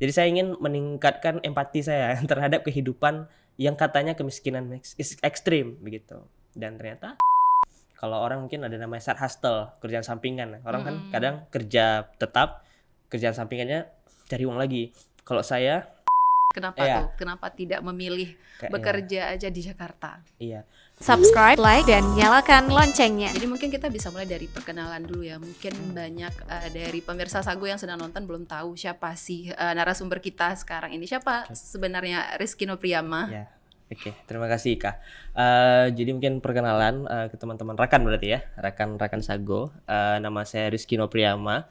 Jadi saya ingin meningkatkan empati saya terhadap kehidupan yang katanya kemiskinan ekstrim begitu. Dan ternyata kalau orang mungkin ada namanya side hustle, kerjaan sampingan. Orang hmm. kan kadang kerja tetap, kerjaan sampingannya cari uang lagi. Kalau saya Kenapa eh, tuh? Kenapa tidak memilih kayaknya. bekerja aja di Jakarta? Iya subscribe, like, dan nyalakan loncengnya. Jadi mungkin kita bisa mulai dari perkenalan dulu ya. Mungkin banyak uh, dari pemirsa Sago yang sedang nonton belum tahu siapa sih eh, uh, narasumber kita sekarang ini. Siapa sebenarnya Rizky Nopriyama? Yeah. Oke, okay, terima kasih Ika. Uh, eh, jadi mungkin perkenalan uh, ke teman-teman rekan berarti ya, rekan-rekan Sago. Uh, nama saya Rizky Nopriyama.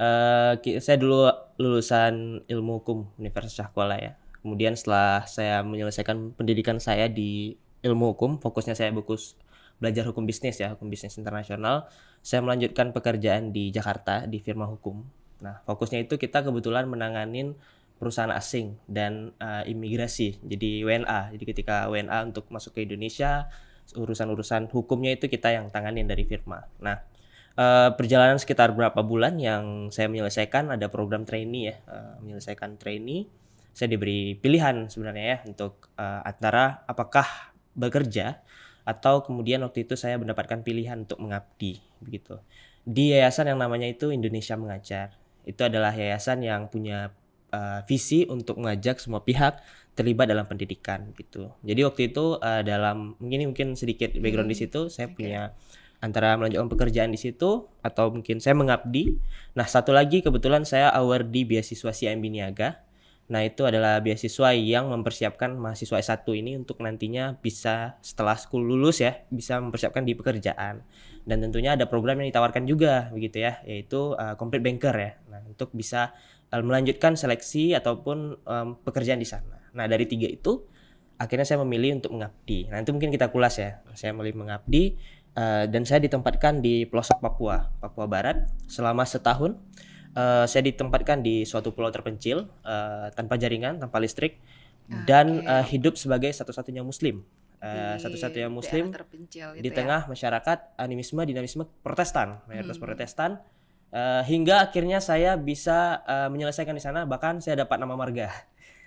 Uh, saya dulu lulusan ilmu hukum Universitas Cahkuala ya. Kemudian setelah saya menyelesaikan pendidikan saya di ilmu hukum, fokusnya saya fokus belajar hukum bisnis ya, hukum bisnis internasional. Saya melanjutkan pekerjaan di Jakarta di firma hukum. Nah, fokusnya itu kita kebetulan menanganin perusahaan asing dan uh, imigrasi, jadi WNA. Jadi ketika WNA untuk masuk ke Indonesia, urusan-urusan hukumnya itu kita yang tanganin dari firma. Nah, uh, perjalanan sekitar berapa bulan yang saya menyelesaikan ada program trainee ya, uh, menyelesaikan trainee. Saya diberi pilihan sebenarnya ya untuk uh, antara apakah bekerja atau kemudian waktu itu saya mendapatkan pilihan untuk mengabdi begitu di yayasan yang namanya itu Indonesia Mengajar itu adalah yayasan yang punya uh, visi untuk mengajak semua pihak terlibat dalam pendidikan gitu jadi waktu itu uh, dalam mungkin mungkin sedikit background hmm. di situ saya okay. punya antara melanjutkan pekerjaan di situ atau mungkin saya mengabdi. Nah, satu lagi kebetulan saya award di beasiswa CIMB Niaga Nah, itu adalah beasiswa yang mempersiapkan mahasiswa S1 ini untuk nantinya bisa setelah school lulus ya, bisa mempersiapkan di pekerjaan. Dan tentunya ada program yang ditawarkan juga begitu ya, yaitu uh, complete banker ya. Nah, untuk bisa uh, melanjutkan seleksi ataupun um, pekerjaan di sana. Nah, dari tiga itu akhirnya saya memilih untuk mengabdi. nah itu mungkin kita kulas ya. Saya memilih mengabdi uh, dan saya ditempatkan di pelosok Papua, Papua Barat selama setahun uh, saya ditempatkan di suatu pulau terpencil uh, tanpa jaringan, tanpa listrik okay. Ah, dan uh, hidup sebagai satu-satunya muslim. Uh, satu-satunya muslim di gitu ya? tengah ya? masyarakat animisme dinamisme Protestan, mayoritas hmm. Protestan. Uh, hingga akhirnya saya bisa uh, menyelesaikan di sana bahkan saya dapat nama marga.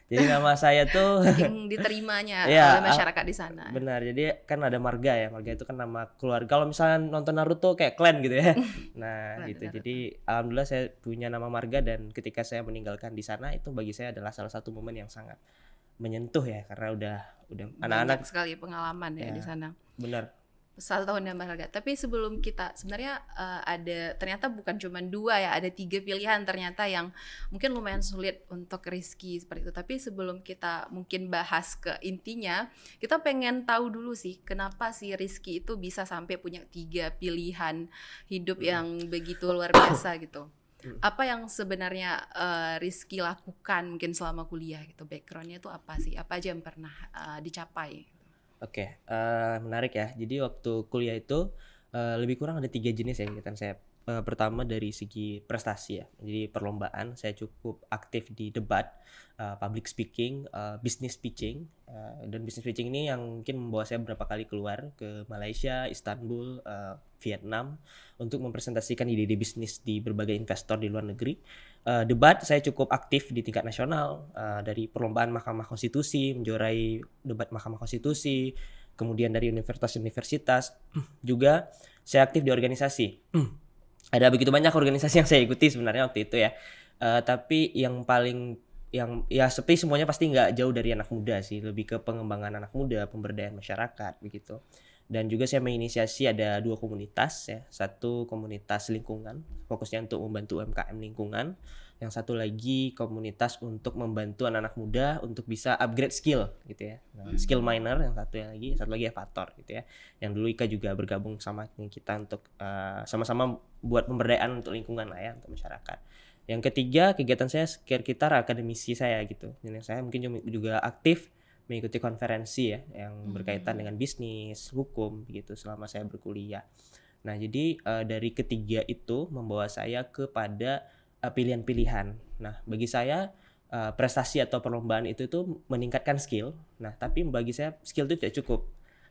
Jadi nama saya tuh saking diterimanya ya, oleh ah, masyarakat di sana. Benar. Jadi kan ada marga ya. Marga itu kan nama keluarga. Kalau misalnya nonton Naruto kayak clan gitu ya. Nah, gitu. Jadi alhamdulillah saya punya nama marga dan ketika saya meninggalkan di sana itu bagi saya adalah salah satu momen yang sangat menyentuh ya karena udah udah anak-anak sekali pengalaman ya, ya di sana. Benar satu tahun dan olahraga. Tapi sebelum kita sebenarnya uh, ada ternyata bukan cuma dua ya, ada tiga pilihan ternyata yang mungkin lumayan sulit untuk Rizky seperti itu. Tapi sebelum kita mungkin bahas ke intinya, kita pengen tahu dulu sih kenapa si Rizky itu bisa sampai punya tiga pilihan hidup hmm. yang begitu luar biasa gitu. Hmm. Apa yang sebenarnya uh, Rizky lakukan mungkin selama kuliah gitu? Backgroundnya itu apa sih? Apa aja yang pernah uh, dicapai? Oke, okay, uh, eh, menarik ya. Jadi waktu kuliah itu uh, lebih kurang ada tiga jenis ya kegiatan saya. Uh, pertama dari segi prestasi ya. Jadi perlombaan, saya cukup aktif di debat, uh, public speaking, uh, business pitching. Uh, dan business pitching ini yang mungkin membawa saya beberapa kali keluar ke Malaysia, Istanbul, uh, Vietnam untuk mempresentasikan ide-ide bisnis di berbagai investor di luar negeri uh, debat saya cukup aktif di tingkat nasional uh, dari perlombaan Mahkamah Konstitusi menjuarai debat Mahkamah Konstitusi kemudian dari universitas-universitas juga saya aktif di organisasi hmm. ada begitu banyak organisasi yang saya ikuti sebenarnya waktu itu ya uh, tapi yang paling yang ya seperti semuanya pasti nggak jauh dari anak muda sih lebih ke pengembangan anak muda pemberdayaan masyarakat begitu dan juga saya menginisiasi ada dua komunitas ya satu komunitas lingkungan fokusnya untuk membantu UMKM lingkungan yang satu lagi komunitas untuk membantu anak-anak muda untuk bisa upgrade skill gitu ya nah, hmm. skill minor yang satu lagi satu lagi evator gitu ya yang dulu Ika juga bergabung sama kita untuk sama eh, sama-sama buat pemberdayaan untuk lingkungan lah ya untuk masyarakat yang ketiga kegiatan saya sekitar akademisi saya gitu dan yang saya mungkin juga aktif mengikuti konferensi ya yang hmm. berkaitan dengan bisnis, hukum gitu selama saya berkuliah. Nah, jadi uh, dari ketiga itu membawa saya kepada pilihan eh, pilihan-pilihan. Nah, bagi saya uh, prestasi atau perlombaan itu itu meningkatkan skill. Nah, tapi bagi saya skill itu tidak cukup.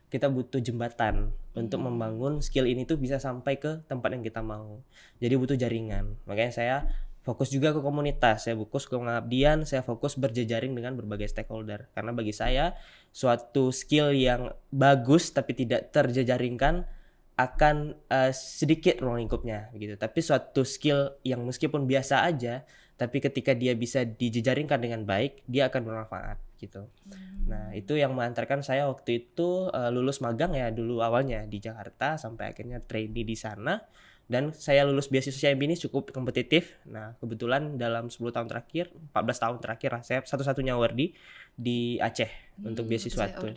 Kita butuh jembatan hmm. untuk membangun skill ini tuh bisa sampai ke tempat yang kita mau. Jadi butuh jaringan. Makanya saya fokus juga ke komunitas saya fokus ke pengabdian saya fokus berjejaring dengan berbagai stakeholder karena bagi saya suatu skill yang bagus tapi tidak terjejaringkan akan uh, sedikit ruang lingkupnya gitu. tapi suatu skill yang meskipun biasa aja tapi ketika dia bisa dijejaringkan dengan baik dia akan bermanfaat gitu nah, hmm. nah itu yang mengantarkan saya waktu itu uh, lulus magang ya dulu awalnya di Jakarta sampai akhirnya trainee di sana dan saya lulus beasiswa CIMB ini cukup kompetitif. Nah, kebetulan dalam 10 tahun terakhir, 14 tahun terakhir lah, saya satu-satunya awardee di Aceh hmm, untuk beasiswa itu.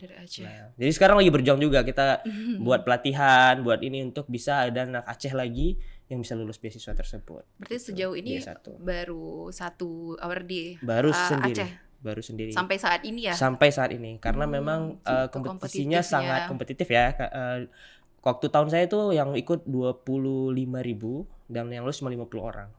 Nah, jadi sekarang lagi berjuang juga kita buat pelatihan, buat ini untuk bisa ada anak Aceh lagi yang bisa lulus beasiswa tersebut. Berarti gitu. sejauh ini baru satu awardee baru uh, sendiri. Aceh baru sendiri sampai saat ini ya sampai saat ini karena hmm, memang uh, kompetisinya sangat ya. kompetitif ya uh, waktu tahun saya itu yang ikut 25 ribu dan yang lulus cuma 50 orang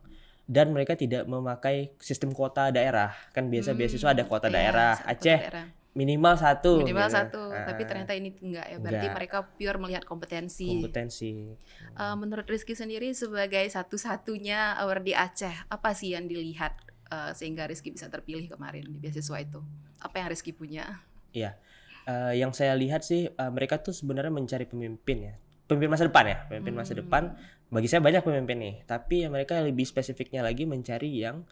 dan mereka tidak memakai sistem kuota daerah kan biasa hmm, beasiswa ada kuota iya, daerah Aceh daerah. minimal satu minimal gitu. satu ah, tapi ternyata ini enggak ya berarti enggak. mereka pure melihat kompetensi kompetensi uh, menurut Rizky sendiri sebagai satu-satunya award di Aceh apa sih yang dilihat uh, sehingga Rizky bisa terpilih kemarin di beasiswa itu apa yang Rizky punya Iya, uh, yang saya lihat sih uh, mereka tuh sebenarnya mencari pemimpin ya pemimpin masa depan ya pemimpin masa hmm. depan bagi saya banyak pemimpin nih tapi yang mereka lebih spesifiknya lagi mencari yang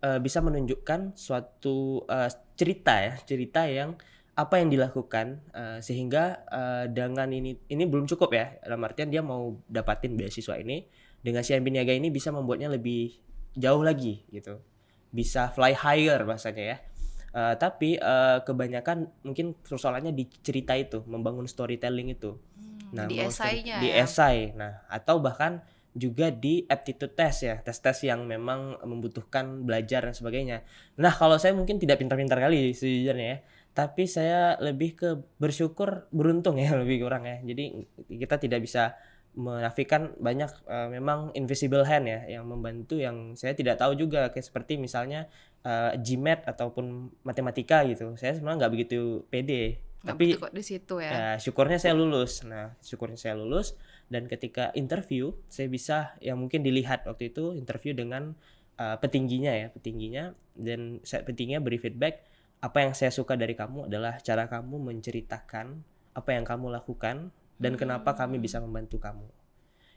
uh, bisa menunjukkan suatu uh, cerita ya cerita yang apa yang dilakukan uh, sehingga uh, dengan ini ini belum cukup ya dalam artian dia mau dapatin beasiswa ini dengan si CIMB Niaga ini bisa membuatnya lebih jauh lagi gitu bisa fly higher bahasanya ya Uh, tapi uh, kebanyakan mungkin persoalannya di cerita itu, membangun storytelling itu. Hmm, nah, di esainya. Di ya? esai. Nah, atau bahkan juga di aptitude test ya, tes-tes yang memang membutuhkan belajar dan sebagainya. Nah, kalau saya mungkin tidak pintar-pintar kali sejujurnya ya. Tapi saya lebih ke bersyukur, beruntung ya lebih kurang ya. Jadi kita tidak bisa menafikan banyak uh, memang invisible hand ya yang membantu yang saya tidak tahu juga kayak seperti misalnya uh, eh, GMAT ataupun matematika gitu saya sebenarnya nggak begitu pede tapi kok di situ ya. ya syukurnya saya lulus nah syukurnya saya lulus dan ketika interview saya bisa yang mungkin dilihat waktu itu interview dengan uh, petingginya ya petingginya dan saya, petingginya beri feedback apa yang saya suka dari kamu adalah cara kamu menceritakan apa yang kamu lakukan dan kenapa kami bisa membantu kamu.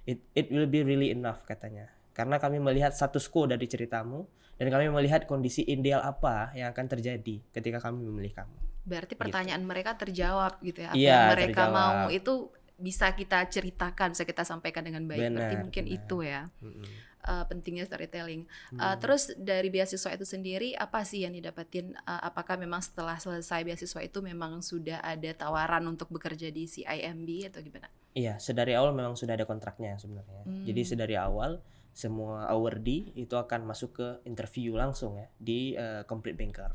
It, it will be really enough katanya. Karena kami melihat status quo dari ceritamu dan kami melihat kondisi ideal apa yang akan terjadi ketika kami memilih kamu. Berarti gitu. pertanyaan gitu. mereka terjawab gitu ya. Apa ya, yang mereka terjawab. mau itu bisa kita ceritakan, bisa kita sampaikan dengan baik. Benar, Berarti mungkin benar. itu ya. Mm -hmm uh, pentingnya storytelling. Eh, hmm. Uh, terus dari beasiswa itu sendiri apa sih yang didapatin? Uh, eh, apakah memang setelah selesai beasiswa itu memang sudah ada tawaran untuk bekerja di CIMB atau gimana? Iya, sedari awal memang sudah ada kontraknya sebenarnya. Hmm. Jadi sedari awal semua awardee itu akan masuk ke interview langsung ya di uh, Complete Banker.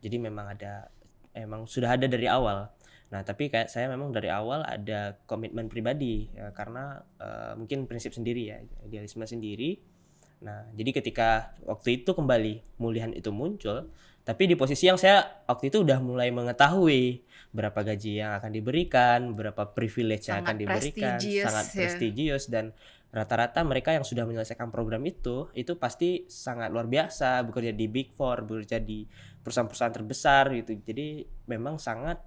Jadi memang ada emang sudah ada dari awal. Nah, tapi kayak saya memang dari awal ada komitmen pribadi ya, karena uh, mungkin prinsip sendiri ya, idealisme sendiri. Nah, jadi ketika waktu itu kembali mulihan itu muncul, tapi di posisi yang saya waktu itu udah mulai mengetahui berapa gaji yang akan diberikan, berapa privilege yang akan diberikan, sangat ya. dan rata-rata mereka yang sudah menyelesaikan program itu itu pasti sangat luar biasa bekerja di big four bekerja di perusahaan-perusahaan terbesar gitu jadi memang sangat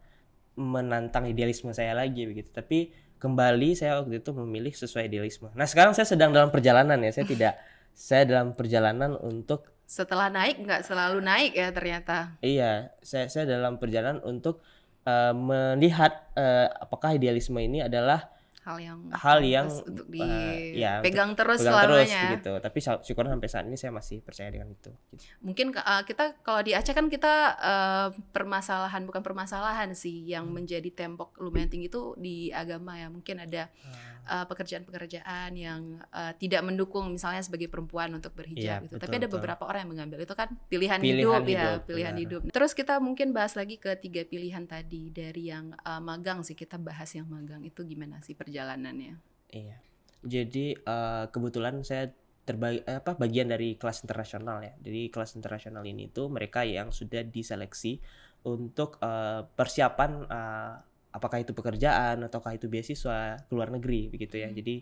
menantang idealisme saya lagi begitu. Tapi kembali saya waktu itu memilih sesuai idealisme. Nah sekarang saya sedang dalam perjalanan ya. Saya tidak, saya dalam perjalanan untuk setelah naik nggak selalu naik ya ternyata. Iya, saya saya dalam perjalanan untuk uh, melihat uh, apakah idealisme ini adalah hal yang hal yang untuk di uh, ya, terus pegang selamanya terus, gitu. Tapi syukur sampai saat ini saya masih percaya dengan itu. Gitu. Mungkin uh, kita kalau di Aceh kan kita uh, permasalahan bukan permasalahan sih yang hmm. menjadi tembok lumayan tinggi itu di agama ya. Mungkin ada hmm. eh, pekerjaan-pekerjaan uh, yang uh, tidak mendukung misalnya sebagai perempuan untuk berhijab ya, gitu. Betul, Tapi ada betul. beberapa orang yang mengambil itu kan pilihan, pilihan hidup, ya, hidup ya, pilihan benar. hidup. Terus kita mungkin bahas lagi ke tiga pilihan tadi dari yang uh, magang sih kita bahas yang magang itu gimana sih perjalanan perjalanannya. Iya. Jadi uh, kebetulan saya terbagi eh, apa bagian dari kelas internasional ya. Jadi kelas internasional ini tuh mereka yang sudah diseleksi untuk uh, persiapan uh, apakah itu pekerjaan ataukah itu beasiswa ke luar negeri begitu ya. Hmm. Jadi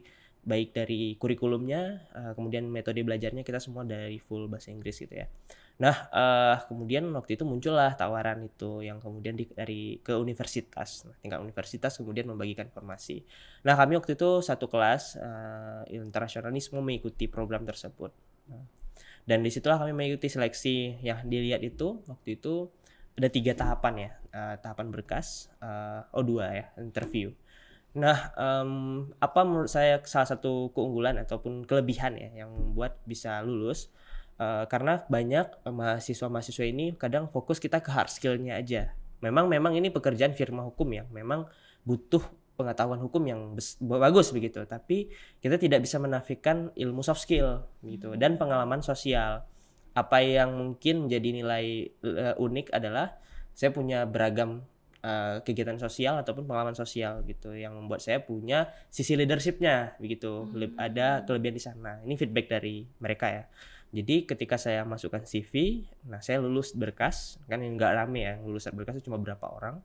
baik dari kurikulumnya, uh, kemudian metode belajarnya kita semua dari full bahasa Inggris gitu ya. Nah, uh, kemudian waktu itu muncullah tawaran itu yang kemudian di, dari ke universitas. Nah, tingkat universitas kemudian membagikan informasi Nah, kami waktu itu satu kelas uh, internasionalisme mengikuti program tersebut. Nah, dan disitulah kami mengikuti seleksi yang dilihat itu waktu itu ada tiga tahapan ya, uh, tahapan berkas, uh, oh dua ya, interview. Nah, um, apa menurut saya salah satu keunggulan ataupun kelebihan ya yang membuat bisa lulus? Eh, karena banyak eh, mahasiswa-mahasiswa ini kadang fokus kita ke hard skillnya aja. Memang memang ini pekerjaan firma hukum yang memang butuh pengetahuan hukum yang bagus begitu. Tapi kita tidak bisa menafikan ilmu soft skill gitu hmm. dan pengalaman sosial. Apa yang mungkin menjadi nilai uh, unik adalah saya punya beragam uh, kegiatan sosial ataupun pengalaman sosial gitu yang membuat saya punya sisi leadershipnya begitu. Hmm. Ada kelebihan di sana. Ini feedback dari mereka ya. Jadi ketika saya masukkan CV, nah saya lulus berkas, kan yang nggak rame ya, lulus berkas itu cuma berapa orang.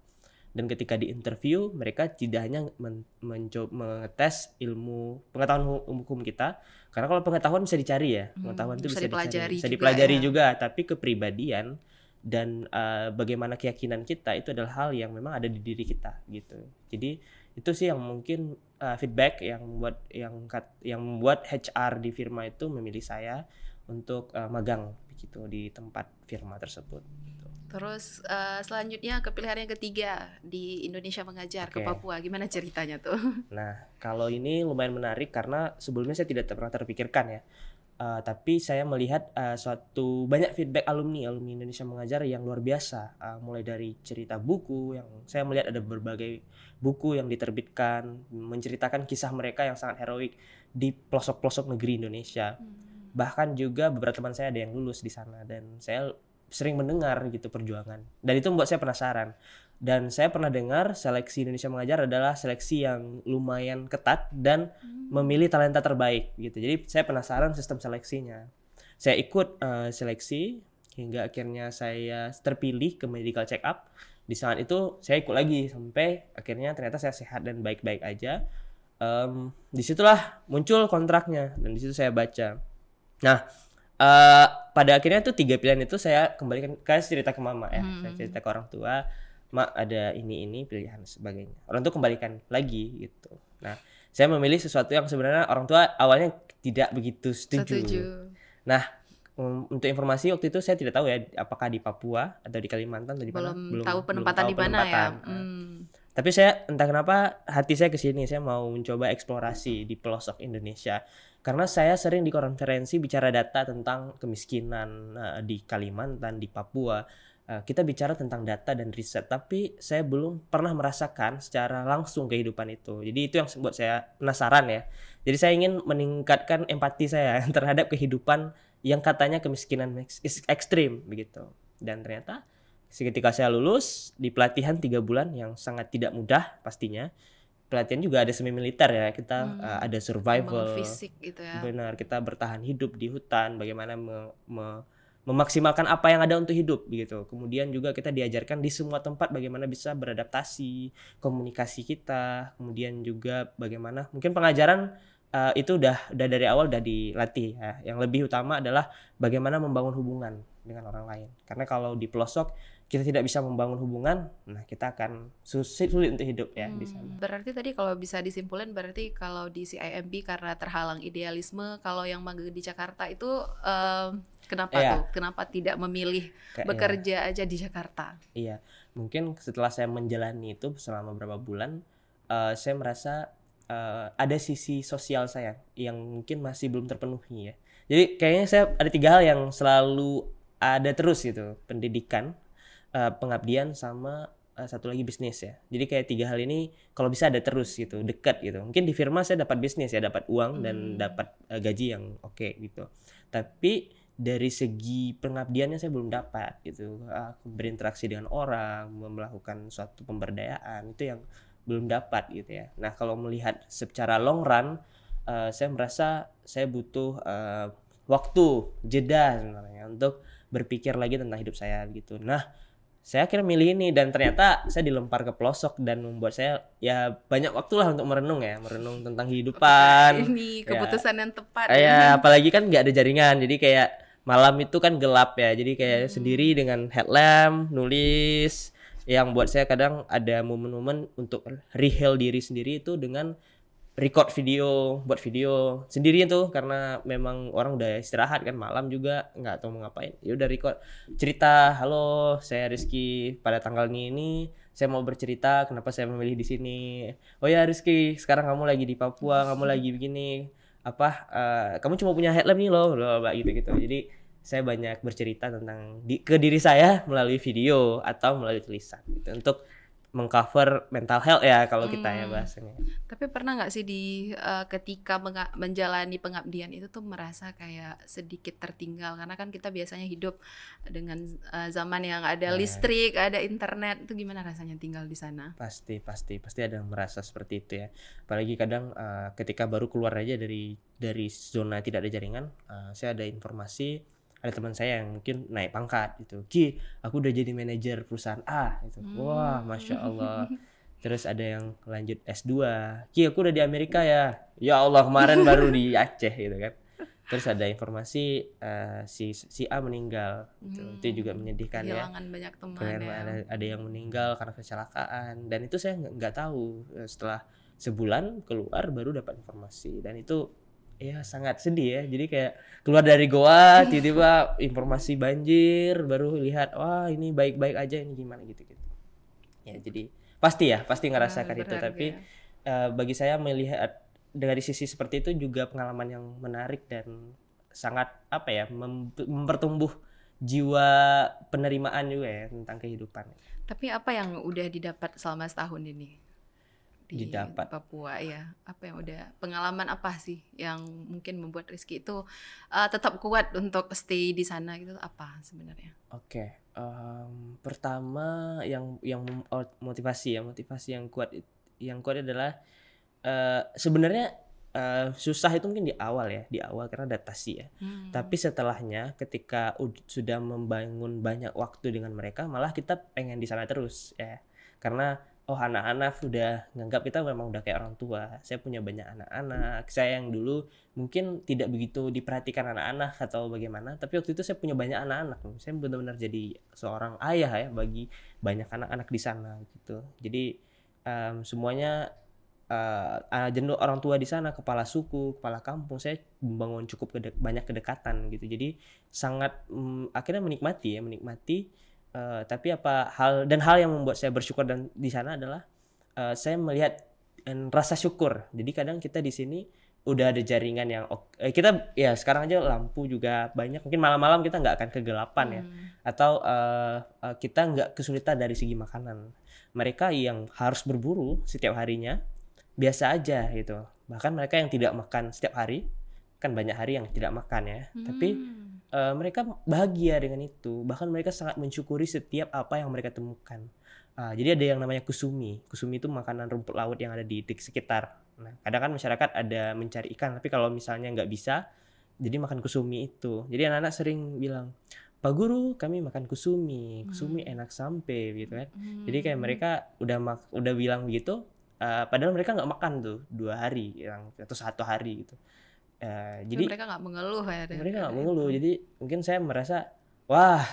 Dan ketika di interview, mereka tidak hanya men mencoba mengetes ilmu pengetahuan hukum kita, karena kalau pengetahuan bisa dicari ya, hmm, pengetahuan hmm, itu bisa, dipelajari, dicari, bisa dipelajari juga, ya. juga. Tapi kepribadian dan uh, bagaimana keyakinan kita itu adalah hal yang memang ada di diri kita gitu. Jadi itu sih yang mungkin uh, feedback yang buat yang yang membuat HR di firma itu memilih saya untuk uh, magang begitu di tempat firma tersebut. Terus uh, selanjutnya ke yang ketiga di Indonesia mengajar okay. ke Papua, gimana ceritanya tuh? Nah kalau ini lumayan menarik karena sebelumnya saya tidak pernah terpikirkan ya. Uh, tapi saya melihat uh, suatu banyak feedback alumni alumni Indonesia mengajar yang luar biasa uh, mulai dari cerita buku yang saya melihat ada berbagai buku yang diterbitkan menceritakan kisah mereka yang sangat heroik di pelosok-pelosok negeri Indonesia hmm bahkan juga beberapa teman saya ada yang lulus di sana dan saya sering mendengar gitu perjuangan dan itu membuat saya penasaran dan saya pernah dengar seleksi Indonesia Mengajar adalah seleksi yang lumayan ketat dan hmm. memilih talenta terbaik gitu. Jadi saya penasaran sistem seleksinya. Saya ikut uh, seleksi hingga akhirnya saya terpilih ke medical check up. Di saat itu saya ikut lagi sampai akhirnya ternyata saya sehat dan baik-baik aja. Um, disitulah muncul kontraknya dan disitu saya baca Nah, uh, pada akhirnya tuh tiga pilihan itu saya kembalikan ke cerita ke mama ya, hmm. saya cerita ke orang tua, mak ada ini ini pilihan sebagainya. Orang tua kembalikan lagi gitu. Nah, saya memilih sesuatu yang sebenarnya orang tua awalnya tidak begitu setuju. setuju. Nah, um, untuk informasi waktu itu saya tidak tahu ya apakah di Papua atau di Kalimantan atau di belum mana. Belum tahu penempatan di mana ya. penempatan. ya. Hmm. Tapi saya entah kenapa hati saya ke sini, saya mau mencoba eksplorasi di pelosok Indonesia. Karena saya sering di konferensi bicara data tentang kemiskinan uh, di Kalimantan, di Papua. Uh, kita bicara tentang data dan riset, tapi saya belum pernah merasakan secara langsung kehidupan itu. Jadi itu yang membuat saya penasaran ya. Jadi saya ingin meningkatkan empati saya terhadap kehidupan yang katanya kemiskinan ekstrim begitu. Dan ternyata Seketika saya lulus di pelatihan tiga bulan yang sangat tidak mudah pastinya. Pelatihan juga ada semi militer ya. Kita hmm. uh, ada survival. fisik gitu ya. Benar, kita bertahan hidup di hutan, bagaimana me, me, memaksimalkan apa yang ada untuk hidup begitu. Kemudian juga kita diajarkan di semua tempat bagaimana bisa beradaptasi, komunikasi kita, kemudian juga bagaimana mungkin pengajaran uh, itu udah udah dari awal udah dilatih ya. Yang lebih utama adalah bagaimana membangun hubungan dengan orang lain. Karena kalau di pelosok kita tidak bisa membangun hubungan, nah kita akan sulit, sulit untuk hidup ya hmm, di sana. Berarti tadi kalau bisa disimpulkan berarti kalau di CIMB karena terhalang idealisme, kalau yang magang di Jakarta itu um, kenapa yeah. tuh? Kenapa tidak memilih Kayak, bekerja yeah. aja di Jakarta? Iya, mungkin setelah saya menjalani itu selama beberapa bulan, uh, saya merasa uh, ada sisi sosial saya yang mungkin masih belum terpenuhi ya. Jadi kayaknya saya ada tiga hal yang selalu ada terus gitu, pendidikan uh, pengabdian sama uh, satu lagi bisnis ya. Jadi kayak tiga hal ini kalau bisa ada terus gitu, dekat gitu. Mungkin di firma saya dapat bisnis ya, dapat uang hmm. dan dapat uh, gaji yang oke okay, gitu. Tapi dari segi pengabdiannya saya belum dapat gitu. Aku berinteraksi dengan orang, melakukan suatu pemberdayaan itu yang belum dapat gitu ya. Nah, kalau melihat secara long run uh, saya merasa saya butuh uh, waktu jeda sebenarnya untuk berpikir lagi tentang hidup saya gitu. Nah, saya akhirnya milih ini dan ternyata saya dilempar ke pelosok dan membuat saya ya banyak waktu lah untuk merenung ya merenung tentang kehidupan ini ya. keputusan ya. yang tepat ya, apalagi kan nggak ada jaringan jadi kayak malam itu kan gelap ya jadi kayak hmm. sendiri dengan headlamp nulis yang buat saya kadang ada momen-momen untuk rehail diri sendiri itu dengan record video buat video sendirian tuh karena memang orang udah istirahat kan malam juga nggak tahu mau ngapain ya udah record cerita halo saya Rizky pada tanggal ini ini saya mau bercerita kenapa saya memilih di sini oh ya Rizky sekarang kamu lagi di Papua kamu lagi begini apa uh, kamu cuma punya headlamp nih loh loh gitu gitu jadi saya banyak bercerita tentang di, ke diri saya melalui video atau melalui tulisan gitu. untuk mengcover mental health ya kalau kita ya hmm. bahasanya. Tapi pernah nggak sih di uh, ketika menjalani pengabdian itu tuh merasa kayak sedikit tertinggal karena kan kita biasanya hidup dengan uh, zaman yang ada iya. listrik, ada internet, itu gimana rasanya tinggal di sana? Pasti pasti pasti ada yang merasa seperti itu ya. Apalagi kadang uh, ketika baru keluar aja dari dari zona tidak ada jaringan, uh, saya ada informasi ada teman saya yang mungkin naik pangkat gitu ki aku udah jadi manajer perusahaan A gitu hmm. wah masya Allah terus ada yang lanjut S2 ki aku udah di Amerika ya ya Allah kemarin baru di Aceh gitu kan terus ada informasi uh, si si A meninggal gitu. hmm. itu juga menyedihkan ya ya banyak teman ya. ada ada yang meninggal karena kecelakaan dan itu saya nggak tahu eh, setelah sebulan keluar baru dapat informasi dan itu ya sangat sedih ya jadi kayak keluar dari goa tiba-tiba informasi banjir baru lihat wah ini baik-baik aja ini gimana gitu gitu ya jadi pasti ya pasti nah, ngerasakan nah, itu tapi ya. uh, bagi saya melihat dari sisi seperti itu juga pengalaman yang menarik dan sangat apa ya mem mempertumbuh jiwa penerimaan juga ya tentang kehidupan. Tapi apa yang udah didapat selama setahun ini? di Didapat. Papua ya apa yang udah pengalaman apa sih yang mungkin membuat Rizky itu uh, tetap kuat untuk stay di sana gitu apa sebenarnya oke okay. um, pertama yang yang oh, motivasi ya motivasi yang kuat yang kuat adalah uh, sebenarnya uh, susah itu mungkin di awal ya di awal karena adaptasi ya hmm. tapi setelahnya ketika sudah membangun banyak waktu dengan mereka malah kita pengen di sana terus ya karena oh anak-anak sudah nganggap kita memang udah kayak orang tua saya punya banyak anak-anak saya yang dulu mungkin tidak begitu diperhatikan anak-anak atau bagaimana tapi waktu itu saya punya banyak anak-anak saya benar-benar jadi seorang ayah ya bagi banyak anak-anak di sana gitu jadi um, semuanya uh, jenuh orang tua di sana, kepala suku, kepala kampung, saya membangun cukup kedek, banyak kedekatan gitu. Jadi sangat um, akhirnya menikmati ya, menikmati uh, tapi apa hal dan hal yang membuat saya bersyukur dan di sana adalah uh, saya melihat dan rasa syukur jadi kadang kita di sini udah ada jaringan yang eh, kita ya sekarang aja lampu juga banyak mungkin malam-malam kita nggak akan kegelapan ya hmm. atau uh, uh, kita nggak kesulitan dari segi makanan mereka yang harus berburu setiap harinya biasa aja gitu bahkan mereka yang tidak makan setiap hari kan banyak hari yang tidak makan ya hmm. tapi uh, mereka bahagia dengan itu bahkan mereka sangat mensyukuri setiap apa yang mereka temukan uh, jadi ada yang namanya kusumi kusumi itu makanan rumput laut yang ada di, titik sekitar nah kadang kan masyarakat ada mencari ikan tapi kalau misalnya nggak bisa jadi makan kusumi itu jadi anak-anak sering bilang Pak Guru, kami makan kusumi, kusumi hmm. enak sampai gitu kan. Jadi kayak hmm. mereka udah udah bilang gitu uh, padahal mereka nggak makan tuh dua hari yang atau satu hari gitu. Uh, jadi mereka nggak mengeluh ya mereka nggak iya. mengeluh itu. jadi mungkin saya merasa wah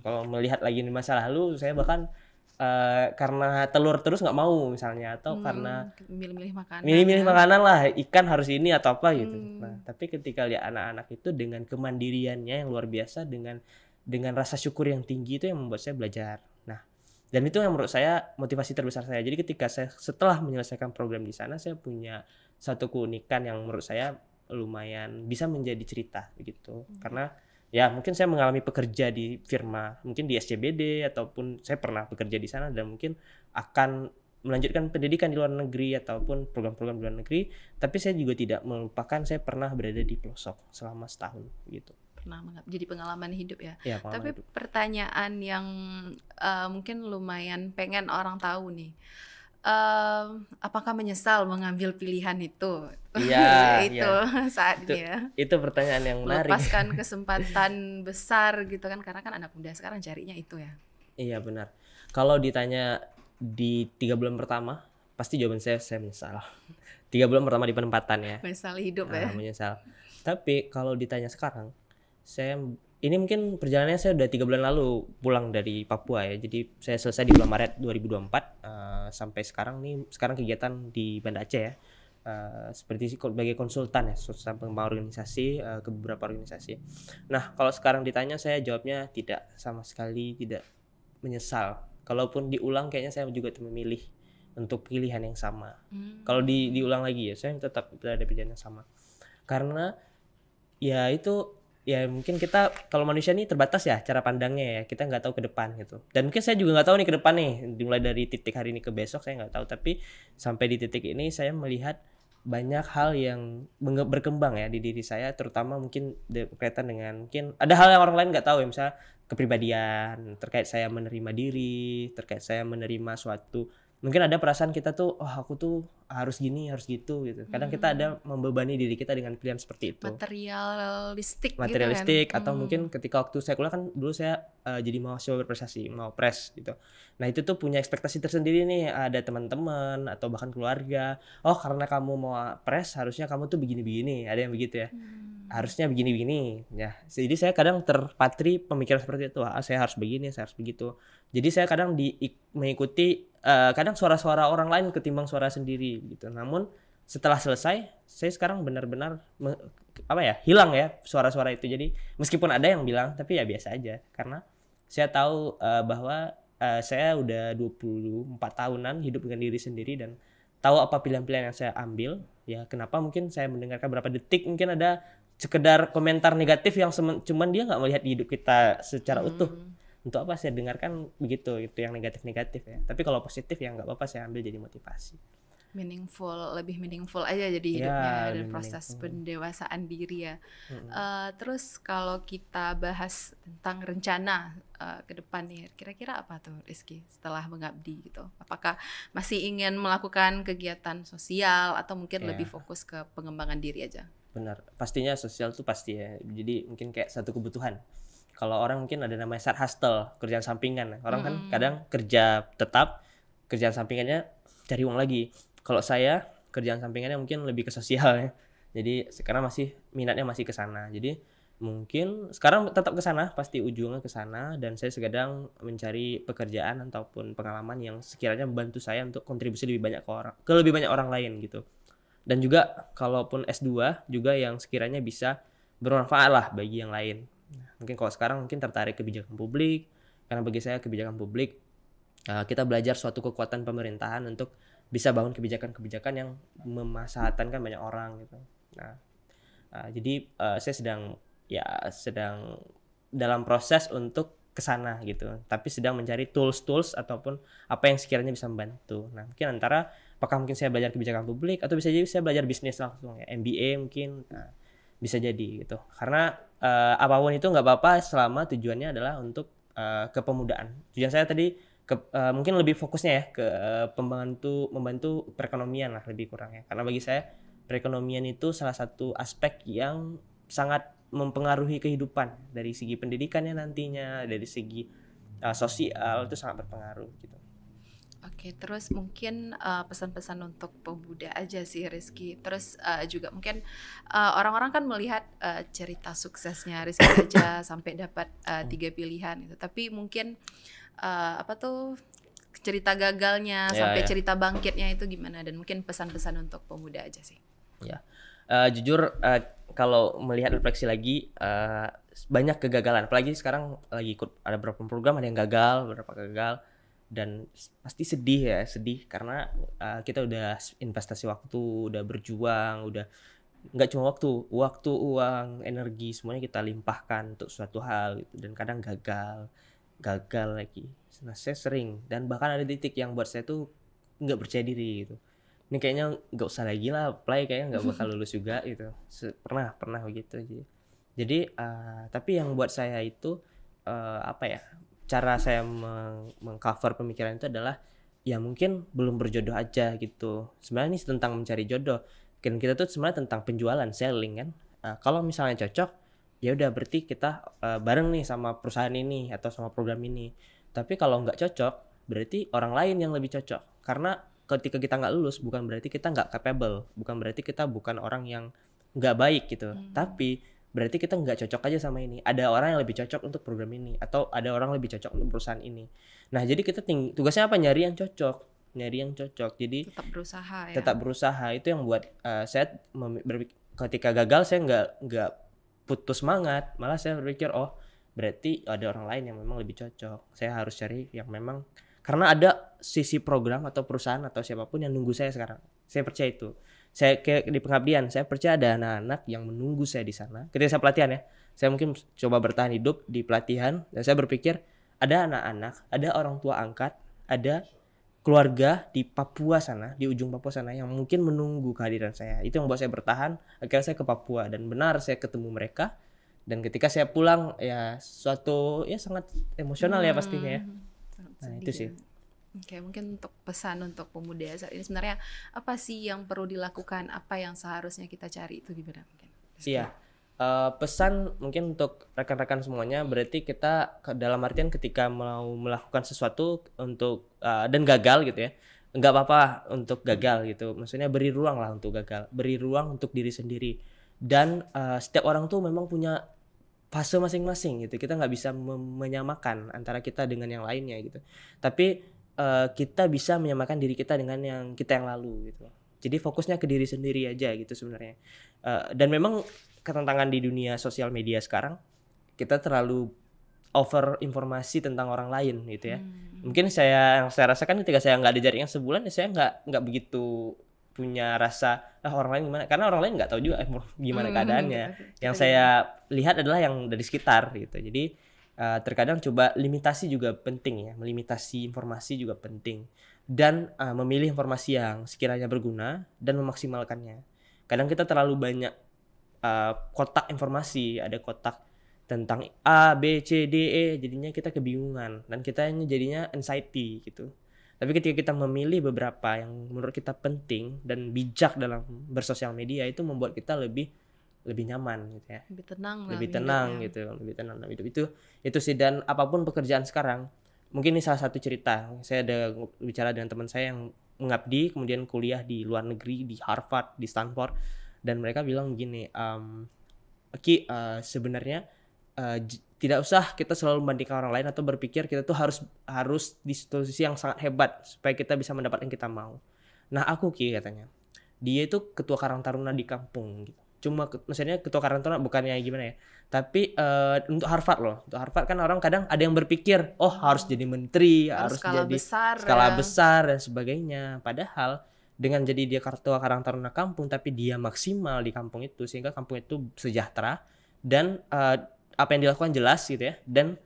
kalau melihat lagi di masa lalu saya bahkan uh, karena telur terus nggak mau misalnya atau hmm, karena milih-milih makanan milih-milih ya. makanan lah ikan harus ini atau apa gitu hmm. nah tapi ketika lihat anak-anak itu dengan kemandiriannya yang luar biasa dengan dengan rasa syukur yang tinggi itu yang membuat saya belajar nah dan itu yang menurut saya motivasi terbesar saya jadi ketika saya setelah menyelesaikan program di sana saya punya satu keunikan yang menurut saya lumayan bisa menjadi cerita gitu hmm. karena ya mungkin saya mengalami pekerja di firma mungkin di SCBD ataupun saya pernah bekerja di sana dan mungkin akan melanjutkan pendidikan di luar negeri ataupun program-program di luar negeri tapi saya juga tidak melupakan saya pernah berada di pelosok selama setahun gitu pernah jadi pengalaman hidup ya, ya pengalaman tapi hidup. pertanyaan yang uh, mungkin lumayan pengen orang tahu nih um, apakah menyesal mengambil pilihan itu? Iya, itu ya. saat itu, Itu pertanyaan yang menarik. Melepaskan kesempatan besar gitu kan karena kan anak muda sekarang carinya itu ya. Iya benar. Kalau ditanya di tiga bulan pertama pasti jawaban saya saya menyesal. Tiga bulan pertama di penempatan ya. Menyesal hidup nah, ya. Ah, menyesal. Tapi kalau ditanya sekarang saya ini mungkin perjalanannya saya udah tiga bulan lalu pulang dari Papua ya. Jadi saya selesai di bulan Maret 2024 uh, eh, sampai sekarang nih sekarang kegiatan di Banda Aceh ya. Uh, seperti sebagai konsultan ya, sosial pengembang organisasi uh, ke beberapa organisasi. Nah, kalau sekarang ditanya saya jawabnya tidak sama sekali tidak menyesal. Kalaupun diulang kayaknya saya juga memilih untuk pilihan yang sama. Hmm. Kalau di diulang lagi ya, saya tetap berada pilihan yang sama. Karena ya itu ya mungkin kita kalau manusia ini terbatas ya cara pandangnya ya kita nggak tahu ke depan gitu dan mungkin saya juga nggak tahu nih ke depan nih dimulai dari titik hari ini ke besok saya nggak tahu tapi sampai di titik ini saya melihat banyak hal yang berkembang ya di diri saya terutama mungkin berkaitan dengan mungkin ada hal yang orang lain nggak tahu ya misalnya kepribadian terkait saya menerima diri terkait saya menerima suatu mungkin ada perasaan kita tuh oh aku tuh harus gini harus gitu gitu kadang hmm. kita ada membebani diri kita dengan pilihan seperti itu materialistik materialistik gitu kan? atau hmm. mungkin ketika waktu saya kuliah kan dulu saya uh, jadi mahasiswa berprestasi mau pres gitu nah itu tuh punya ekspektasi tersendiri nih ada teman-teman atau bahkan keluarga oh karena kamu mau pres harusnya kamu tuh begini-begini ada yang begitu ya hmm. harusnya begini-begini ya jadi saya kadang terpatri pemikiran seperti itu ah, saya harus begini saya harus begitu jadi saya kadang di mengikuti uh, kadang suara-suara orang lain ketimbang suara sendiri gitu namun setelah selesai saya sekarang benar-benar apa ya hilang ya suara-suara itu jadi meskipun ada yang bilang tapi ya biasa aja karena saya tahu uh, bahwa uh, saya udah 24 tahunan hidup dengan diri sendiri dan tahu apa pilihan-pilihan yang saya ambil ya kenapa mungkin saya mendengarkan berapa detik mungkin ada sekedar komentar negatif yang cuman dia nggak melihat hidup kita secara utuh hmm untuk apa saya dengarkan begitu itu yang negatif-negatif ya tapi kalau positif ya nggak apa-apa saya ambil jadi motivasi meaningful lebih meaningful aja jadi ya, hidupnya ya, dan proses meaningful. pendewasaan diri ya hmm. uh, terus kalau kita bahas tentang rencana uh, ke depan nih kira-kira apa tuh Rizky setelah mengabdi gitu apakah masih ingin melakukan kegiatan sosial atau mungkin ya. lebih fokus ke pengembangan diri aja benar pastinya sosial tuh pasti ya jadi mungkin kayak satu kebutuhan kalau orang mungkin ada namanya side hustle kerjaan sampingan orang hmm. kan kadang kerja tetap kerjaan sampingannya cari uang lagi kalau saya kerjaan sampingannya mungkin lebih ke sosial ya jadi sekarang masih minatnya masih ke sana jadi mungkin sekarang tetap ke sana pasti ujungnya ke sana dan saya segadang mencari pekerjaan ataupun pengalaman yang sekiranya membantu saya untuk kontribusi lebih banyak ke orang ke lebih banyak orang lain gitu dan juga kalaupun S2 juga yang sekiranya bisa bermanfaat lah bagi yang lain mungkin kalau sekarang mungkin tertarik kebijakan publik karena bagi saya kebijakan publik uh, kita belajar suatu kekuatan pemerintahan untuk bisa bangun kebijakan-kebijakan yang memasahatankan banyak orang gitu nah uh, jadi uh, saya sedang ya sedang dalam proses untuk ke sana gitu tapi sedang mencari tools tools ataupun apa yang sekiranya bisa membantu nah mungkin antara apakah mungkin saya belajar kebijakan publik atau bisa jadi saya belajar bisnis langsung ya MBA mungkin nah, bisa jadi gitu karena uh, apapun itu nggak apa-apa selama tujuannya adalah untuk uh, kepemudaan tujuan saya tadi ke, uh, mungkin lebih fokusnya ya ke uh, pembantu membantu perekonomian lah lebih kurangnya. karena bagi saya perekonomian itu salah satu aspek yang sangat mempengaruhi kehidupan dari segi pendidikannya nantinya dari segi uh, sosial itu sangat berpengaruh gitu Oke, terus mungkin pesan eh, pesan-pesan untuk pemuda aja sih Rizky. Terus uh, juga mungkin orang eh, orang-orang kan melihat uh, cerita suksesnya Rizky aja sampai dapat uh, tiga pilihan gitu. Tapi mungkin uh, apa tuh cerita gagalnya yeah, sampai yeah. cerita bangkitnya itu gimana dan mungkin pesan-pesan untuk pemuda aja sih. Ya, yeah. uh, jujur uh, kalau melihat refleksi lagi uh, banyak kegagalan. Apalagi sekarang lagi ikut ada beberapa program ada yang gagal, beberapa gagal dan pasti sedih ya sedih karena uh, kita udah investasi waktu udah berjuang udah nggak cuma waktu waktu uang energi semuanya kita limpahkan untuk suatu hal gitu dan kadang gagal gagal lagi nah saya sering dan bahkan ada titik yang buat saya tuh nggak percaya diri gitu ini kayaknya nggak usah lagi lah play kayaknya nggak bakal lulus juga gitu pernah pernah begitu jadi jadi uh, eh, tapi yang buat saya itu uh, apa ya cara saya mengcover pemikiran itu adalah ya mungkin belum berjodoh aja gitu. Sebenarnya ini tentang mencari jodoh. kan kita tuh sebenarnya tentang penjualan, selling kan. Nah, kalau misalnya cocok, ya udah berarti kita uh, bareng nih sama perusahaan ini atau sama program ini. Tapi kalau nggak cocok, berarti orang lain yang lebih cocok. Karena ketika kita nggak lulus, bukan berarti kita nggak capable, bukan berarti kita bukan orang yang nggak baik gitu. Hmm. Tapi berarti kita nggak cocok aja sama ini. Ada orang yang lebih cocok untuk program ini atau ada orang lebih cocok untuk perusahaan ini. Nah, jadi kita ting tugasnya apa? Nyari yang cocok, nyari yang cocok. Jadi tetap berusaha ya. Tetap berusaha itu yang buat uh, saya ketika gagal saya nggak nggak putus semangat, malah saya berpikir oh berarti ada orang lain yang memang lebih cocok. Saya harus cari yang memang karena ada sisi program atau perusahaan atau siapapun yang nunggu saya sekarang. Saya percaya itu saya kayak di pengabdian saya percaya ada anak-anak yang menunggu saya di sana ketika saya pelatihan ya saya mungkin coba bertahan hidup di pelatihan dan saya berpikir ada anak-anak ada orang tua angkat ada keluarga di Papua sana di ujung Papua sana yang mungkin menunggu kehadiran saya itu yang membuat saya bertahan akhirnya saya ke Papua dan benar saya ketemu mereka dan ketika saya pulang ya suatu ya sangat emosional hmm. ya pastinya ya hmm, nah itu sih ya. Oke, okay, mungkin untuk pesan untuk pemuda saat ini sebenarnya apa sih yang perlu dilakukan, apa yang seharusnya kita cari itu gimana mungkin? Iya. Uh, pesan mungkin untuk rekan-rekan semuanya berarti kita dalam artian ketika mau melakukan sesuatu untuk uh, dan gagal gitu ya nggak apa-apa untuk gagal gitu maksudnya beri ruang lah untuk gagal beri ruang untuk diri sendiri dan uh, setiap orang tuh memang punya fase masing-masing gitu kita nggak bisa menyamakan antara kita dengan yang lainnya gitu tapi uh, kita bisa menyamakan diri kita dengan yang kita yang lalu gitu jadi fokusnya ke diri sendiri aja gitu sebenarnya uh, dan memang ketentangan di dunia sosial media sekarang kita terlalu over informasi tentang orang lain gitu ya hmm. mungkin saya yang saya rasakan ketika saya nggak ada jaringan sebulan ya saya nggak nggak begitu punya rasa ah orang lain gimana karena orang lain nggak tahu juga eh, gimana hmm, keadaannya hmm. yang saya lihat adalah yang dari sekitar gitu jadi Eh, terkadang coba limitasi juga penting ya melimitasi informasi juga penting dan uh, memilih informasi yang sekiranya berguna dan memaksimalkannya kadang kita terlalu banyak uh, kotak informasi ada kotak tentang A B C D E jadinya kita kebingungan dan kita jadinya anxiety gitu tapi ketika kita memilih beberapa yang menurut kita penting dan bijak dalam bersosial media itu membuat kita lebih lebih nyaman gitu ya lebih tenang lebih lah, tenang ya. gitu lebih tenang dalam hidup itu itu sih dan apapun pekerjaan sekarang mungkin ini salah satu cerita saya ada bicara dengan teman saya yang mengabdi kemudian kuliah di luar negeri di Harvard di Stanford dan mereka bilang begini um, Ki uh, sebenarnya uh, tidak usah kita selalu membandingkan orang lain atau berpikir kita tuh harus harus di situasi yang sangat hebat supaya kita bisa mendapatkan kita mau. Nah aku Ki katanya dia itu ketua Karang Taruna di kampung gitu cuma maksudnya ketua karantina bukannya gimana ya tapi uh, untuk Harvard loh untuk Harvard kan orang kadang ada yang berpikir oh harus jadi menteri harus, harus skala jadi besar skala ya. besar dan sebagainya padahal dengan jadi dia ketua taruna kampung tapi dia maksimal di kampung itu sehingga kampung itu sejahtera dan uh, apa yang dilakukan jelas gitu ya dan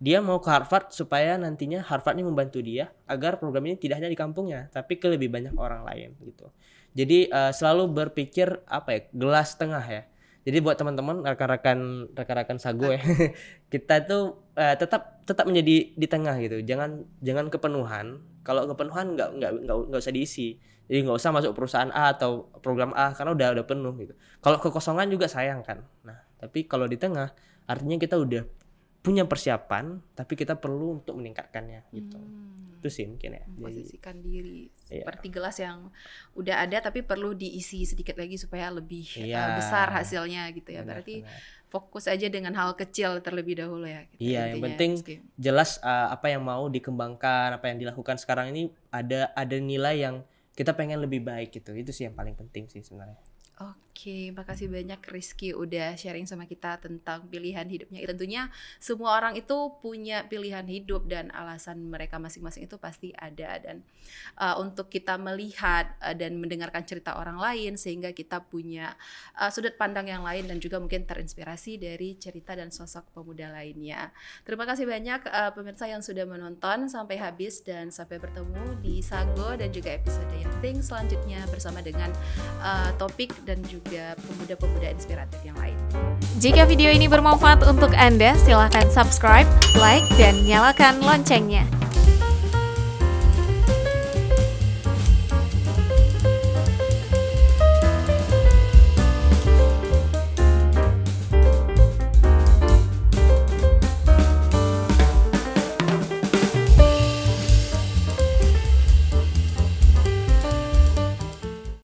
dia mau ke Harvard supaya nantinya Harvard ini membantu dia agar program ini tidak hanya di kampungnya tapi ke lebih banyak orang lain gitu. Jadi uh, selalu berpikir apa ya gelas tengah ya. Jadi buat teman-teman rekan-rekan rekan-rekan sagu ya kita itu uh, tetap tetap menjadi di tengah gitu. Jangan jangan kepenuhan. Kalau kepenuhan nggak nggak nggak usah diisi. Jadi nggak usah masuk perusahaan A atau program A karena udah udah penuh gitu. Kalau kekosongan juga sayang kan. Nah tapi kalau di tengah artinya kita udah punya persiapan tapi kita perlu untuk meningkatkannya gitu hmm. itu sih mungkin ya posisikan diri iya. seperti iya. gelas yang udah ada tapi perlu diisi sedikit lagi supaya lebih eh, iya. uh, besar hasilnya gitu ya benar, berarti benar. fokus aja dengan hal kecil terlebih dahulu ya gitu, iya yang penting ya. jelas uh, apa yang mau dikembangkan apa yang dilakukan sekarang ini ada ada nilai yang kita pengen lebih baik gitu itu sih yang paling penting sih sebenarnya Oke, makasih banyak Rizky udah sharing sama kita tentang pilihan hidupnya. Ya, tentunya semua orang itu punya pilihan hidup dan alasan mereka masing-masing itu pasti ada. Dan uh, untuk kita melihat uh, dan mendengarkan cerita orang lain sehingga kita punya uh, sudut pandang yang lain dan juga mungkin terinspirasi dari cerita dan sosok pemuda lainnya. Terima kasih banyak uh, pemirsa yang sudah menonton sampai habis dan sampai bertemu di Sago dan juga episode yang penting selanjutnya bersama dengan uh, topik dan juga pemuda-pemuda inspiratif yang lain. Jika video ini bermanfaat untuk Anda, silahkan subscribe, like, dan nyalakan loncengnya.